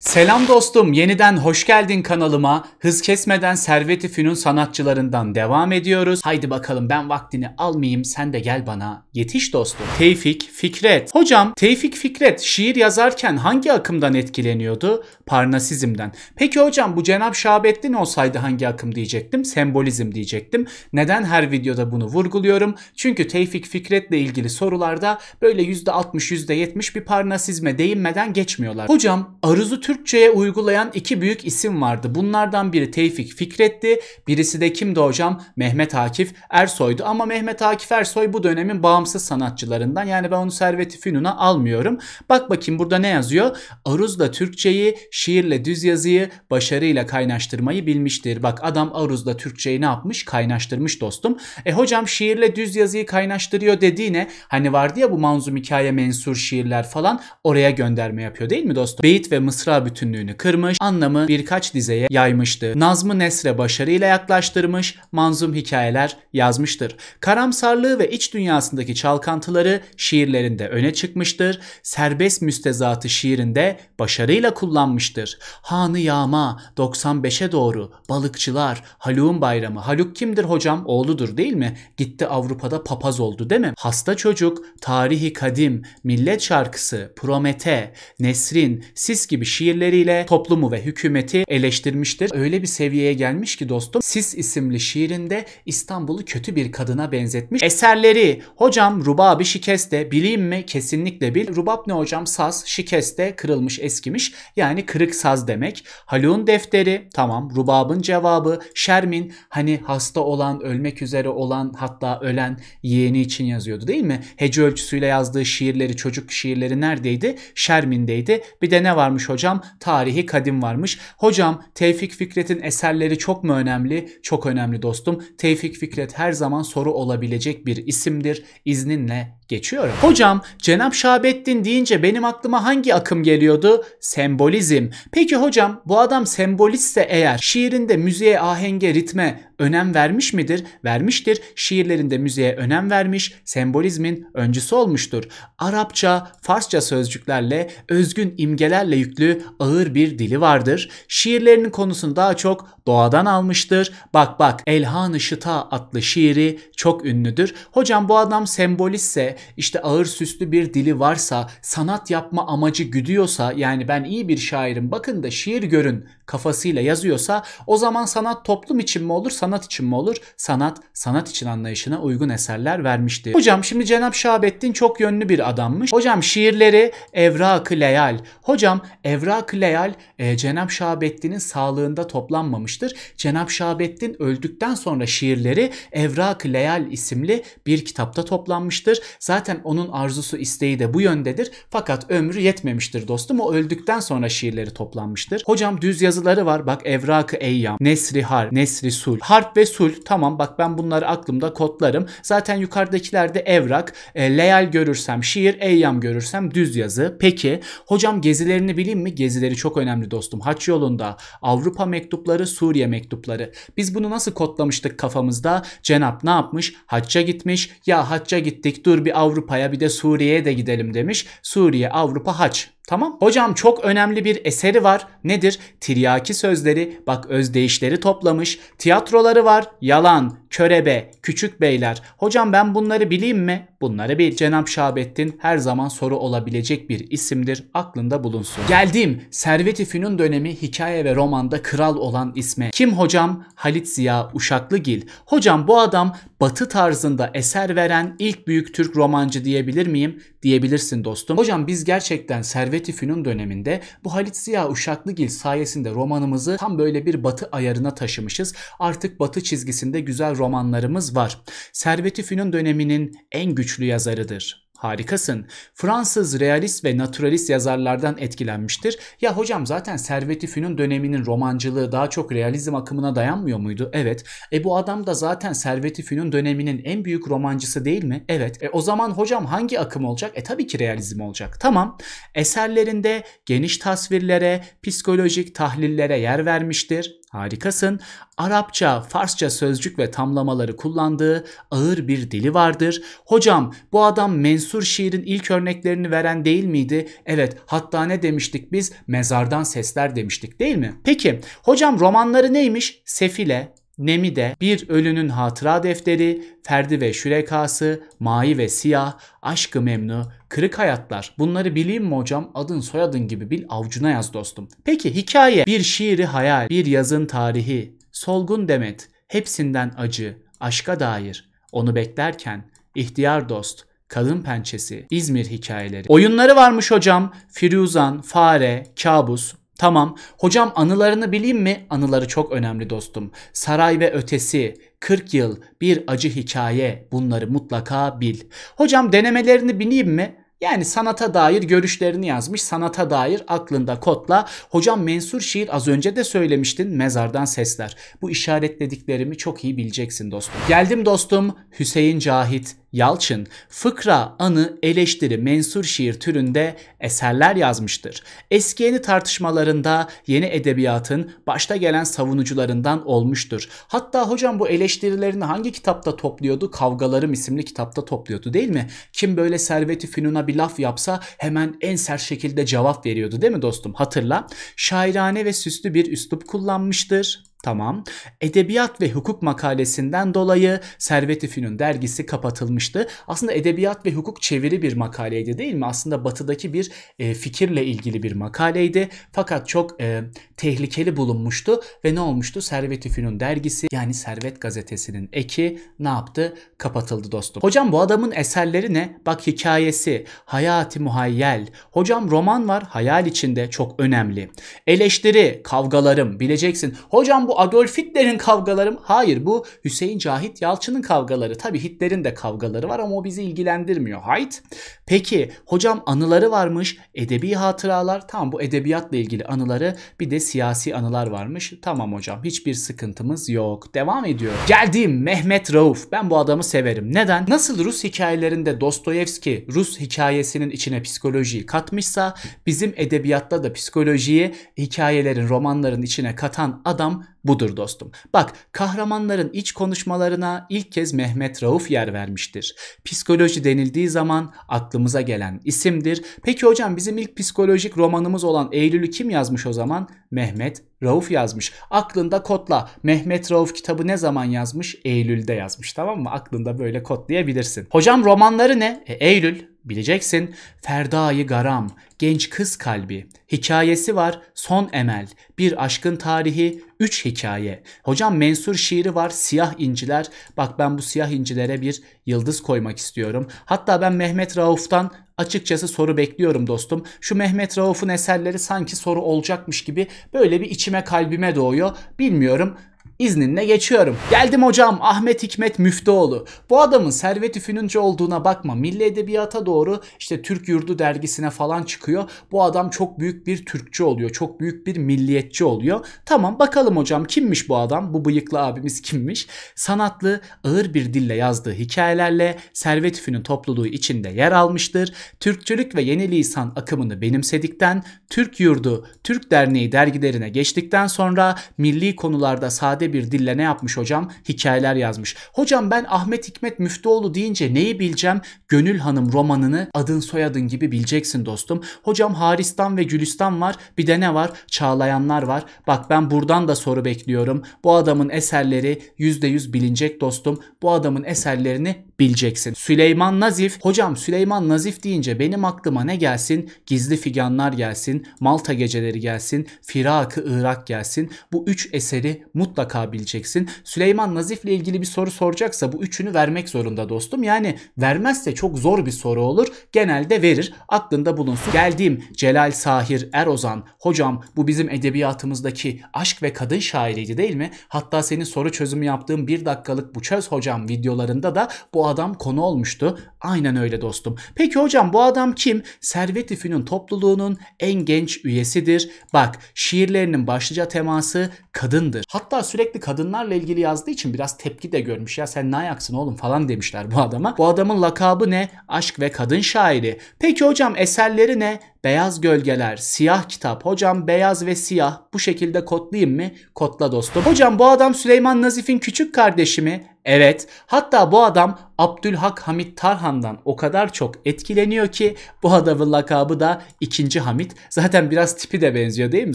Selam dostum, yeniden hoş geldin kanalıma. Hız kesmeden Servet-i Fünun sanatçılarından devam ediyoruz. Haydi bakalım ben vaktini almayayım, sen de gel bana. Yetiş dostum. Tevfik Fikret. Hocam, Tevfik Fikret şiir yazarken hangi akımdan etkileniyordu? Parnasizmden. Peki hocam bu Cenab Şahabettin olsaydı hangi akım diyecektim? Sembolizm diyecektim. Neden her videoda bunu vurguluyorum? Çünkü Tevfik Fikret'le ilgili sorularda böyle %60, %70 bir parnasizme değinmeden geçmiyorlar. Hocam, Aruzu Türkçe'ye uygulayan iki büyük isim vardı. Bunlardan biri Tevfik Fikret'ti, birisi de kimdi hocam? Mehmet Akif Ersoy'du. Ama Mehmet Akif Ersoy bu dönemin bağımsız sanatçılarından. Yani ben onu Servet-i Fünun'a almıyorum. Bak bakayım burada ne yazıyor? Aruz'da Türkçeyi, şiirle düz yazıyı, başarıyla kaynaştırmayı bilmiştir. Bak adam Aruz'da Türkçeyi ne yapmış? Kaynaştırmış dostum. E hocam şiirle düz yazıyı kaynaştırıyor dediğine hani vardı ya bu manzum hikaye mensur şiirler falan oraya gönderme yapıyor değil mi dostum? Beyit ve mısra bütünlüğünü kırmış, anlamı birkaç dizeye yaymıştı. Nazmı Nesre başarıyla yaklaştırmış, manzum hikayeler yazmıştır. Karamsarlığı ve iç dünyasındaki çalkantıları şiirlerinde öne çıkmıştır. Serbest müstezatı şiirinde başarıyla kullanmıştır. Hanı Yağma 95'e doğru Balıkçılar Haluk'un bayramı. Haluk kimdir hocam? Oğludur değil mi? Gitti Avrupa'da papaz oldu değil mi? Hasta çocuk, tarihi kadim, millet şarkısı, Promete, Nesrin, Sis gibi şiir şiirleriyle toplumu ve hükümeti eleştirmiştir. Öyle bir seviyeye gelmiş ki dostum Sis isimli şiirinde İstanbul'u kötü bir kadına benzetmiş. Eserleri hocam rubabi şikeste bileyim mi kesinlikle bil. Rubab ne hocam saz şikeste kırılmış eskimiş yani kırık saz demek. Halun defteri tamam rubabın cevabı Şermin hani hasta olan ölmek üzere olan hatta ölen yeğeni için yazıyordu değil mi? Hece ölçüsüyle yazdığı şiirleri çocuk şiirleri neredeydi? Şermin'deydi. Bir de ne varmış hocam? İslam tarihi kadim varmış. Hocam Tevfik Fikret'in eserleri çok mu önemli? Çok önemli dostum. Tevfik Fikret her zaman soru olabilecek bir isimdir. İzninle geçiyorum. Hocam Cenab Şahabettin deyince benim aklıma hangi akım geliyordu? Sembolizm. Peki hocam bu adam sembolistse eğer şiirinde müziğe, ahenge, ritme önem vermiş midir? Vermiştir. Şiirlerinde müziğe önem vermiş, sembolizmin öncüsü olmuştur. Arapça, Farsça sözcüklerle, özgün imgelerle yüklü ağır bir dili vardır. Şiirlerinin konusu daha çok doğadan almıştır. Bak bak Elhan-ı Şıta adlı şiiri çok ünlüdür. Hocam bu adam sembolistse işte ağır süslü bir dili varsa sanat yapma amacı güdüyorsa yani ben iyi bir şairim bakın da şiir görün kafasıyla yazıyorsa o zaman sanat toplum için mi olur sanat için mi olur? Sanat sanat için anlayışına uygun eserler vermişti. Hocam şimdi Cenap Şahabettin çok yönlü bir adammış. Hocam şiirleri Evrak-ı Leyal. Hocam Evrak-ı Leyal e, Cenab Şahabettin'in sağlığında toplanmamış yazmıştır. Cenab-ı Şahabettin öldükten sonra şiirleri Evrak-ı Leyal isimli bir kitapta toplanmıştır. Zaten onun arzusu isteği de bu yöndedir. Fakat ömrü yetmemiştir dostum. O öldükten sonra şiirleri toplanmıştır. Hocam düz yazıları var. Bak Evrak-ı Eyyam, Nesri Har, Nesri Sul. Harp ve Sul tamam bak ben bunları aklımda kodlarım. Zaten yukarıdakilerde Evrak, e, Leyal görürsem şiir, Eyyam görürsem düz yazı. Peki hocam gezilerini bileyim mi? Gezileri çok önemli dostum. Haç yolunda Avrupa mektupları, sul. Suriye mektupları. Biz bunu nasıl kodlamıştık kafamızda? Cenap ne yapmış? Hacca gitmiş. Ya hacca gittik dur bir Avrupa'ya bir de Suriye'ye de gidelim demiş. Suriye, Avrupa, haç Tamam. Hocam çok önemli bir eseri var. Nedir? Tiryaki sözleri. Bak özdeyişleri toplamış. Tiyatroları var. Yalan, körebe, küçük beyler. Hocam ben bunları bileyim mi? Bunları bil. Cenab Şahabettin her zaman soru olabilecek bir isimdir. Aklında bulunsun. geldim Servet-i Fünun dönemi hikaye ve romanda kral olan isme. Kim hocam? Halit Ziya Uşaklıgil. Hocam bu adam batı tarzında eser veren ilk büyük Türk romancı diyebilir miyim? Diyebilirsin dostum. Hocam biz gerçekten Servet-i Fünun döneminde bu Halit Ziya Uşaklıgil sayesinde romanımızı tam böyle bir batı ayarına taşımışız. Artık batı çizgisinde güzel romanlarımız var. Servet-i Fünun döneminin en güçlü yazarıdır. Harikasın. Fransız realist ve naturalist yazarlardan etkilenmiştir. Ya hocam zaten Servet-i Fünun döneminin romancılığı daha çok realizm akımına dayanmıyor muydu? Evet. E bu adam da zaten Servet-i Fünun döneminin en büyük romancısı değil mi? Evet. E o zaman hocam hangi akım olacak? E tabii ki realizm olacak. Tamam. Eserlerinde geniş tasvirlere, psikolojik tahlillere yer vermiştir. Harikasın. Arapça, Farsça sözcük ve tamlamaları kullandığı ağır bir dili vardır. Hocam bu adam mensur şiirin ilk örneklerini veren değil miydi? Evet hatta ne demiştik biz? Mezardan sesler demiştik değil mi? Peki hocam romanları neymiş? Sefile, Nemi de Bir Ölünün Hatıra Defteri, Ferdi ve Şürekası, Mai ve Siyah, Aşkı Memnu, Kırık Hayatlar. Bunları bileyim mi hocam? Adın soyadın gibi bil avcuna yaz dostum. Peki hikaye, bir şiiri hayal, bir yazın tarihi, solgun demet, hepsinden acı, aşka dair, onu beklerken, ihtiyar dost, Kadın Pençesi, İzmir Hikayeleri. Oyunları varmış hocam. Firuzan, Fare, Kabus, Tamam, hocam anılarını bileyim mi? Anıları çok önemli dostum. Saray ve ötesi, 40 yıl, bir acı hikaye bunları mutlaka bil. Hocam denemelerini bileyim mi? Yani sanata dair görüşlerini yazmış, sanata dair aklında kodla. Hocam mensur şiir az önce de söylemiştin, mezardan sesler. Bu işaretlediklerimi çok iyi bileceksin dostum. Geldim dostum Hüseyin Cahit Yalçın, fıkra, anı, eleştiri, mensur şiir türünde eserler yazmıştır. Eski yeni tartışmalarında yeni edebiyatın başta gelen savunucularından olmuştur. Hatta hocam bu eleştirilerini hangi kitapta topluyordu? Kavgalarım isimli kitapta topluyordu değil mi? Kim böyle servet Fünun'a bir laf yapsa hemen en sert şekilde cevap veriyordu değil mi dostum? Hatırla. Şairane ve süslü bir üslup kullanmıştır Tamam. Edebiyat ve hukuk makalesinden dolayı Servet-i dergisi kapatılmıştı. Aslında edebiyat ve hukuk çeviri bir makaleydi değil mi? Aslında batıdaki bir e, fikirle ilgili bir makaleydi. Fakat çok e, tehlikeli bulunmuştu ve ne olmuştu? Servet-i dergisi yani Servet gazetesinin eki ne yaptı? Kapatıldı dostum. Hocam bu adamın eserleri ne? Bak hikayesi, hayati muhayyel. Hocam roman var hayal içinde çok önemli. Eleştiri, kavgalarım bileceksin. Hocam bu Adolf Hitler'in kavgaları mı? Hayır bu Hüseyin Cahit Yalçın'ın kavgaları. Tabii Hitler'in de kavgaları var ama o bizi ilgilendirmiyor. Hayt. Peki hocam anıları varmış. Edebi hatıralar. Tamam bu edebiyatla ilgili anıları. Bir de siyasi anılar varmış. Tamam hocam hiçbir sıkıntımız yok. Devam ediyor. Geldiğim Mehmet Rauf. Ben bu adamı severim. Neden? Nasıl Rus hikayelerinde Dostoyevski Rus hikayesinin içine psikolojiyi katmışsa bizim edebiyatta da psikolojiyi hikayelerin, romanların içine katan adam budur dostum. Bak kahramanların iç konuşmalarına ilk kez Mehmet Rauf yer vermiştir. Psikoloji denildiği zaman aklımıza gelen isimdir. Peki hocam bizim ilk psikolojik romanımız olan Eylül'ü kim yazmış o zaman? Mehmet Rauf yazmış. Aklında kodla Mehmet Rauf kitabı ne zaman yazmış? Eylül'de yazmış tamam mı? Aklında böyle kodlayabilirsin. Hocam romanları ne? E, Eylül. Bileceksin Ferda'yı Garam, Genç Kız Kalbi, Hikayesi Var, Son Emel, Bir Aşkın Tarihi, Üç Hikaye. Hocam Mensur şiiri var, Siyah İnciler. Bak ben bu Siyah İncilere bir yıldız koymak istiyorum. Hatta ben Mehmet Rauf'tan açıkçası soru bekliyorum dostum. Şu Mehmet Rauf'un eserleri sanki soru olacakmış gibi böyle bir içime kalbime doğuyor. Bilmiyorum İzninle geçiyorum. Geldim hocam Ahmet Hikmet Müftüoğlu. Bu adamın Servet Üfününce olduğuna bakma. Milli Edebiyat'a doğru işte Türk Yurdu dergisine falan çıkıyor. Bu adam çok büyük bir Türkçü oluyor. Çok büyük bir milliyetçi oluyor. Tamam bakalım hocam kimmiş bu adam? Bu bıyıklı abimiz kimmiş? Sanatlı ağır bir dille yazdığı hikayelerle Servet Üfünün topluluğu içinde yer almıştır. Türkçülük ve yeni lisan akımını benimsedikten, Türk Yurdu, Türk Derneği dergilerine geçtikten sonra milli konularda sade sade bir dille ne yapmış hocam? Hikayeler yazmış. Hocam ben Ahmet Hikmet Müftüoğlu deyince neyi bileceğim? Gönül Hanım romanını adın soyadın gibi bileceksin dostum. Hocam Haristan ve Gülistan var. Bir de ne var? Çağlayanlar var. Bak ben buradan da soru bekliyorum. Bu adamın eserleri %100 bilinecek dostum. Bu adamın eserlerini bileceksin. Süleyman Nazif, hocam Süleyman Nazif deyince benim aklıma ne gelsin? Gizli Figanlar gelsin, Malta Geceleri gelsin, Firakı Irak gelsin. Bu üç eseri mutlaka bileceksin. Süleyman Nazif ile ilgili bir soru soracaksa bu üçünü vermek zorunda dostum. Yani vermezse çok zor bir soru olur. Genelde verir. Aklında bulunsun. Geldiğim Celal Sahir Erozan. Hocam bu bizim edebiyatımızdaki aşk ve kadın şairiydi değil mi? Hatta senin soru çözümü yaptığım bir dakikalık bu çöz hocam videolarında da bu adam konu olmuştu. Aynen öyle dostum. Peki hocam bu adam kim? Servet İfünün topluluğunun en genç üyesidir. Bak şiirlerinin başlıca teması kadındır. Hatta sürekli kadınlarla ilgili yazdığı için biraz tepki de görmüş. Ya sen ne ayaksın oğlum falan demişler bu adama. Bu adamın lakabı ne? Aşk ve kadın şairi. Peki hocam eserleri ne? Beyaz gölgeler, siyah kitap. Hocam beyaz ve siyah bu şekilde kodlayayım mı? Kodla dostum. Hocam bu adam Süleyman Nazif'in küçük kardeşi mi? Evet. Hatta bu adam Abdülhak Hamit Tarhan Orhan'dan o kadar çok etkileniyor ki bu adamın lakabı da ikinci Hamit. Zaten biraz tipi de benziyor değil mi?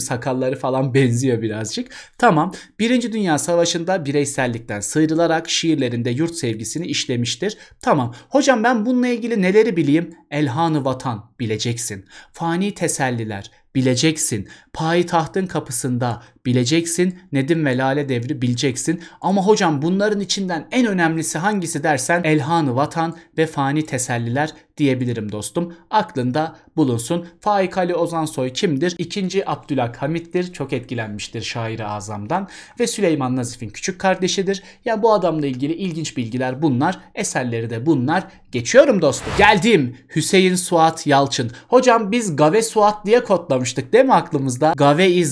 Sakalları falan benziyor birazcık. Tamam. Birinci Dünya Savaşı'nda bireysellikten sıyrılarak şiirlerinde yurt sevgisini işlemiştir. Tamam. Hocam ben bununla ilgili neleri bileyim? Elhanı vatan bileceksin. Fani teselliler, bileceksin. Payitahtın kapısında bileceksin. Nedim ve Lale devri bileceksin. Ama hocam bunların içinden en önemlisi hangisi dersen Elhanı Vatan ve Fani Teselliler diyebilirim dostum. Aklında bulunsun. Faik Ali Ozansoy kimdir? İkinci 2. Hamit'tir. Çok etkilenmiştir şairi azamdan. Ve Süleyman Nazif'in küçük kardeşidir. Ya bu adamla ilgili ilginç bilgiler bunlar. Eserleri de bunlar. Geçiyorum dostum. Geldim. Hüseyin Suat Yalçın. Hocam biz Gave Suat diye kodlamıştık değil mi aklımızda? Gave-i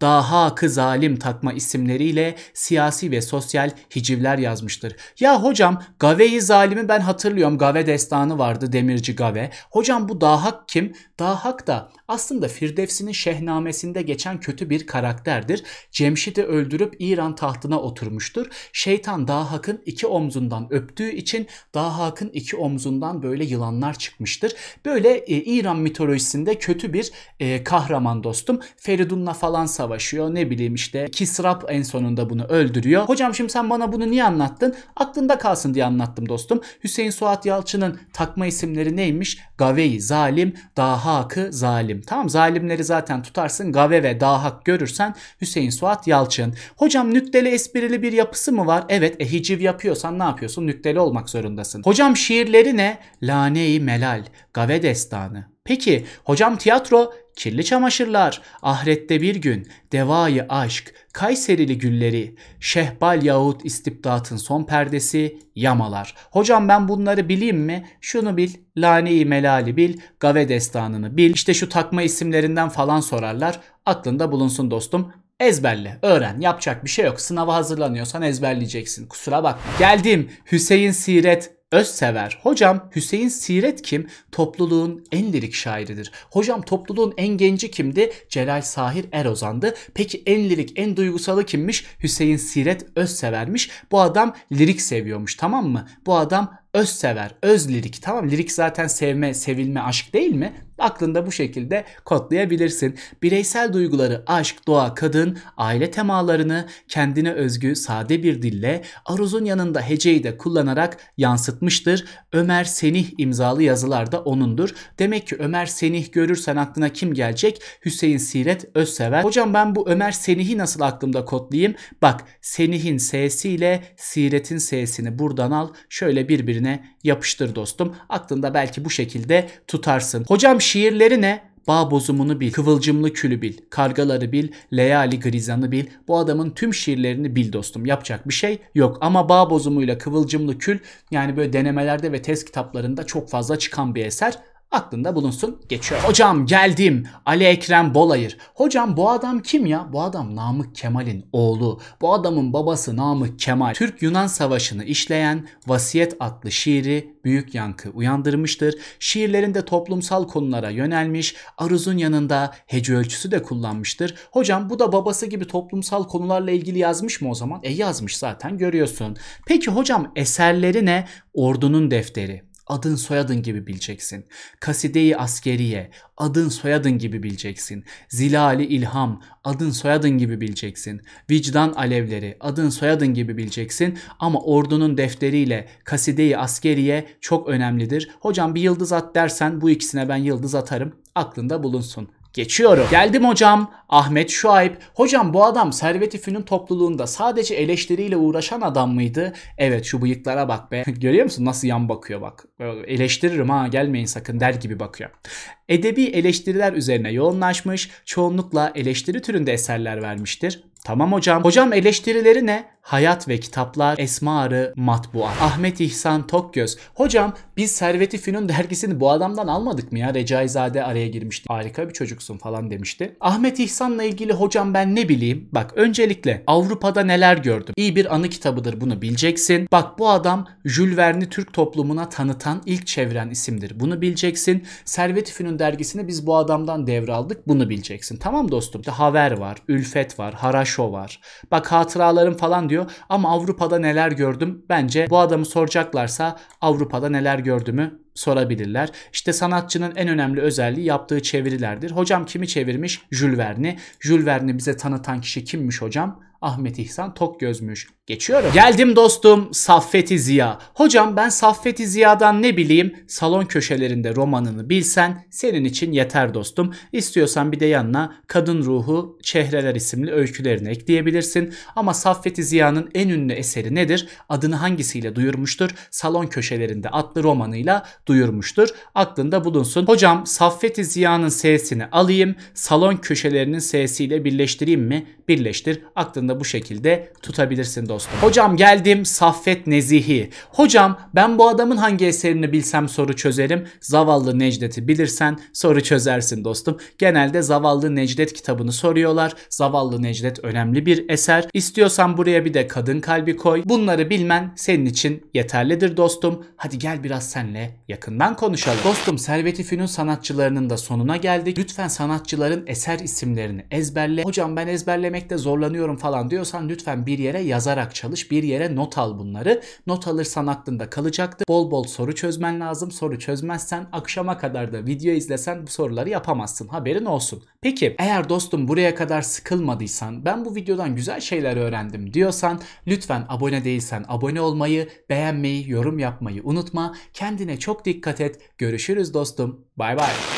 Daha-ı Zalim takma isimleriyle siyasi ve sosyal hicivler yazmıştır. Ya hocam Gave-i ben hatırlıyorum. Gave destanı vardı çıkardı Demirci Gave. Hocam bu Dahak kim? Dahak da aslında Firdevsi'nin şehnamesinde geçen kötü bir karakterdir. Cemşit'i öldürüp İran tahtına oturmuştur. Şeytan Dahak'ın iki omzundan öptüğü için Dahak'ın iki omzundan böyle yılanlar çıkmıştır. Böyle e, İran mitolojisinde kötü bir e, kahraman dostum. Feridun'la falan savaşıyor. Ne bileyim işte Kisrap en sonunda bunu öldürüyor. Hocam şimdi sen bana bunu niye anlattın? Aklında kalsın diye anlattım dostum. Hüseyin Suat Yalçın'ın takma Sapma isimleri neymiş? Gaveyi zalim, dahakı zalim. Tamam zalimleri zaten tutarsın. Gave ve dahak görürsen Hüseyin Suat Yalçın. Hocam nükteli esprili bir yapısı mı var? Evet e hiciv yapıyorsan ne yapıyorsun? Nükteli olmak zorundasın. Hocam şiirleri ne? Lane-i Melal, Gave Destanı. Peki hocam tiyatro Kirli çamaşırlar, ahirette bir gün, devayı aşk, Kayserili gülleri, Şehbal yahut istibdatın son perdesi, yamalar. Hocam ben bunları bileyim mi? Şunu bil, lane-i melali bil, gave destanını bil. İşte şu takma isimlerinden falan sorarlar. Aklında bulunsun dostum. Ezberle, öğren. Yapacak bir şey yok. Sınava hazırlanıyorsan ezberleyeceksin. Kusura bakma. Geldim Hüseyin Siret Özsever, hocam Hüseyin Siret kim? Topluluğun en lirik şairidir. Hocam topluluğun en genci kimdi? Celal Sahir Erozan'dı. Peki en lirik, en duygusalı kimmiş? Hüseyin Siret Özsever'miş. Bu adam lirik seviyormuş tamam mı? Bu adam özsever, öz lirik tamam Lirik zaten sevme, sevilme, aşk değil mi? Aklında bu şekilde kodlayabilirsin. Bireysel duyguları aşk, doğa, kadın, aile temalarını kendine özgü sade bir dille aruzun yanında heceyi de kullanarak yansıtmıştır. Ömer Senih imzalı yazılarda onundur. Demek ki Ömer Senih görürsen aklına kim gelecek? Hüseyin Siret Özsever. Hocam ben bu Ömer Senih'i nasıl aklımda kodlayayım? Bak Senih'in sesiyle Siret'in sesini buradan al. Şöyle birbirine yapıştır dostum. Aklında belki bu şekilde tutarsın. Hocam şiirleri ne? Bağ bozumunu bil, kıvılcımlı külü bil, kargaları bil, leyali grizanı bil. Bu adamın tüm şiirlerini bil dostum. Yapacak bir şey yok. Ama bağ bozumuyla kıvılcımlı kül yani böyle denemelerde ve test kitaplarında çok fazla çıkan bir eser aklında bulunsun geçiyor. Hocam geldim Ali Ekrem Bolayır. Hocam bu adam kim ya? Bu adam Namık Kemal'in oğlu. Bu adamın babası Namık Kemal. Türk-Yunan Savaşı'nı işleyen Vasiyet adlı şiiri büyük yankı uyandırmıştır. Şiirlerinde toplumsal konulara yönelmiş, aruzun yanında hece ölçüsü de kullanmıştır. Hocam bu da babası gibi toplumsal konularla ilgili yazmış mı o zaman? E yazmış zaten görüyorsun. Peki hocam eserleri ne? Ordunun Defteri, adın soyadın gibi bileceksin. Kasideyi askeriye adın soyadın gibi bileceksin. Zilali ilham adın soyadın gibi bileceksin. Vicdan alevleri adın soyadın gibi bileceksin ama ordunun defteriyle kasideyi askeriye çok önemlidir. Hocam bir yıldız at dersen bu ikisine ben yıldız atarım. Aklında bulunsun Geçiyorum. Geldim hocam. Ahmet Şuayb. Hocam bu adam Servet İfün'ün topluluğunda sadece eleştiriyle uğraşan adam mıydı? Evet şu bıyıklara bak be. Görüyor musun nasıl yan bakıyor bak. Eleştiririm ha gelmeyin sakın der gibi bakıyor. Edebi eleştiriler üzerine yoğunlaşmış, çoğunlukla eleştiri türünde eserler vermiştir. Tamam hocam. Hocam eleştirileri ne? Hayat ve Kitaplar Esmarı Matbuat. Ahmet İhsan Tokgöz. Hocam biz Serveti Fünun dergisini bu adamdan almadık mı ya? Recaizade araya girmişti. Harika bir çocuksun falan demişti. Ahmet İhsan'la ilgili hocam ben ne bileyim? Bak öncelikle Avrupa'da neler gördüm? İyi bir anı kitabıdır bunu bileceksin. Bak bu adam Jules Verne'i Türk toplumuna tanıtan ilk çeviren isimdir. Bunu bileceksin. servet Fünun dergisini biz bu adamdan devraldık. Bunu bileceksin. Tamam dostum. İşte Haver var, Ülfet var, Haraşo var. Bak hatıralarım falan diyor. Ama Avrupa'da neler gördüm? Bence bu adamı soracaklarsa Avrupa'da neler gördümü? sorabilirler. İşte sanatçının en önemli özelliği yaptığı çevirilerdir. Hocam kimi çevirmiş? Jules Verne'i. Jules Verne'i bize tanıtan kişi kimmiş hocam? Ahmet İhsan Tok gözmüş. Geçiyorum. Geldim dostum Saffeti Ziya. Hocam ben Saffeti Ziya'dan ne bileyim? Salon köşelerinde romanını bilsen senin için yeter dostum. İstiyorsan bir de yanına Kadın Ruhu Çehreler isimli öykülerini ekleyebilirsin. Ama Saffeti Ziya'nın en ünlü eseri nedir? Adını hangisiyle duyurmuştur? Salon köşelerinde adlı romanıyla duyurmuştur. Aklında bulunsun. Hocam Saffet-i Ziya'nın sesini alayım, salon köşelerinin sesiyle birleştireyim mi? Birleştir. Aklında bu şekilde tutabilirsin dostum. Hocam geldim Saffet Nezihi. Hocam ben bu adamın hangi eserini bilsem soru çözerim. Zavallı Necdet'i bilirsen soru çözersin dostum. Genelde Zavallı Necdet kitabını soruyorlar. Zavallı Necdet önemli bir eser. İstiyorsan buraya bir de Kadın Kalbi koy. Bunları bilmen senin için yeterlidir dostum. Hadi gel biraz senle yakından konuşalım. Dostum Serveti Fünun sanatçılarının da sonuna geldik. Lütfen sanatçıların eser isimlerini ezberle. Hocam ben ezberlemekte zorlanıyorum falan diyorsan lütfen bir yere yazarak çalış. Bir yere not al bunları. Not alırsan aklında kalacaktır. Bol bol soru çözmen lazım. Soru çözmezsen akşama kadar da video izlesen bu soruları yapamazsın. Haberin olsun. Peki eğer dostum buraya kadar sıkılmadıysan ben bu videodan güzel şeyler öğrendim diyorsan lütfen abone değilsen abone olmayı, beğenmeyi, yorum yapmayı unutma. Kendine çok dikkat et. Görüşürüz dostum. Bay bay.